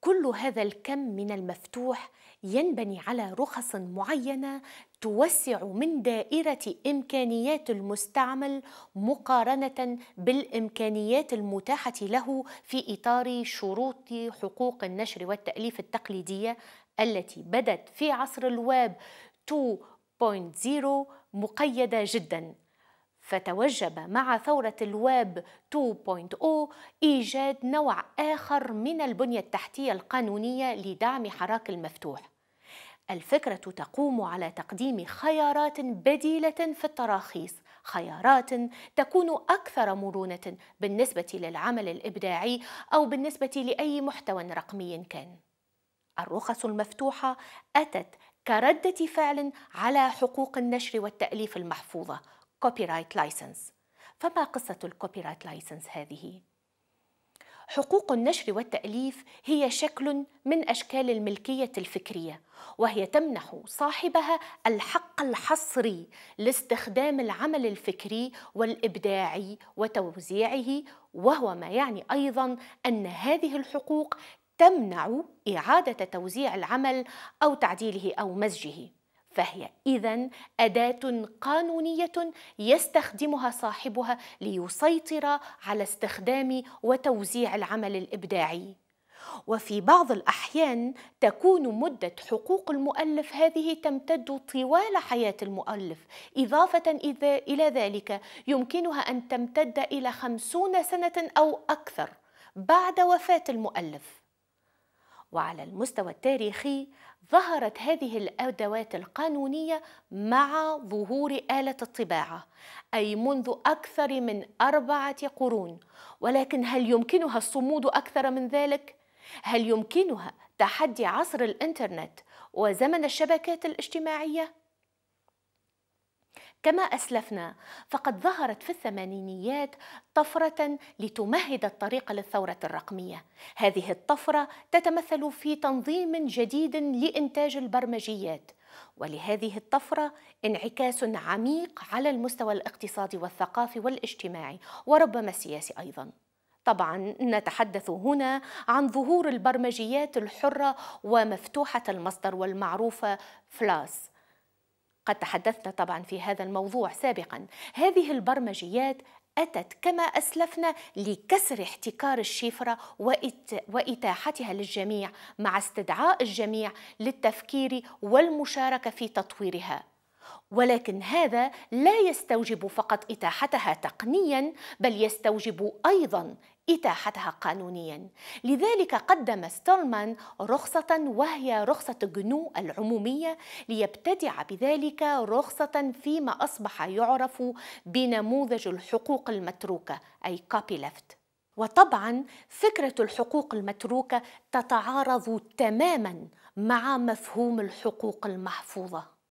كل هذا الكم من المفتوح ينبني على رخص معينه توسع من دائره امكانيات المستعمل مقارنه بالامكانيات المتاحه له في اطار شروط حقوق النشر والتاليف التقليديه التي بدت في عصر الواب 2.0 مقيده جدا فتوجب مع ثورة الويب 2.0 إيجاد نوع آخر من البنية التحتية القانونية لدعم حراك المفتوح الفكرة تقوم على تقديم خيارات بديلة في التراخيص خيارات تكون أكثر مرونة بالنسبة للعمل الإبداعي أو بالنسبة لأي محتوى رقمي كان الرخص المفتوحة أتت كردة فعل على حقوق النشر والتأليف المحفوظة كوبي رايت لايسنس فما قصة الكوبي رايت لايسنس هذه؟ حقوق النشر والتأليف هي شكل من أشكال الملكية الفكرية وهي تمنح صاحبها الحق الحصري لاستخدام العمل الفكري والإبداعي وتوزيعه وهو ما يعني أيضا أن هذه الحقوق تمنع إعادة توزيع العمل أو تعديله أو مزجه فهي اذا اداه قانونيه يستخدمها صاحبها ليسيطر على استخدام وتوزيع العمل الابداعي وفي بعض الاحيان تكون مده حقوق المؤلف هذه تمتد طوال حياه المؤلف اضافه إذا الى ذلك يمكنها ان تمتد الى خمسون سنه او اكثر بعد وفاه المؤلف وعلى المستوى التاريخي ظهرت هذه الادوات القانونيه مع ظهور اله الطباعه اي منذ اكثر من اربعه قرون ولكن هل يمكنها الصمود اكثر من ذلك هل يمكنها تحدي عصر الانترنت وزمن الشبكات الاجتماعيه كما أسلفنا فقد ظهرت في الثمانينيات طفرة لتمهد الطريق للثورة الرقمية هذه الطفرة تتمثل في تنظيم جديد لإنتاج البرمجيات ولهذه الطفرة انعكاس عميق على المستوى الاقتصادي والثقافي والاجتماعي وربما السياسي أيضاً طبعا نتحدث هنا عن ظهور البرمجيات الحرة ومفتوحة المصدر والمعروفة فلاس قد تحدثنا طبعا في هذا الموضوع سابقا هذه البرمجيات أتت كما أسلفنا لكسر احتكار الشفرة وإتاحتها للجميع مع استدعاء الجميع للتفكير والمشاركة في تطويرها ولكن هذا لا يستوجب فقط إتاحتها تقنيا بل يستوجب أيضا إتاحتها قانونيا لذلك قدم ستولمان رخصة وهي رخصة جنو العمومية ليبتدع بذلك رخصة فيما أصبح يعرف بنموذج الحقوق المتروكة أي كوبي ليفت وطبعا فكرة الحقوق المتروكة تتعارض تماما مع مفهوم الحقوق المحفوظة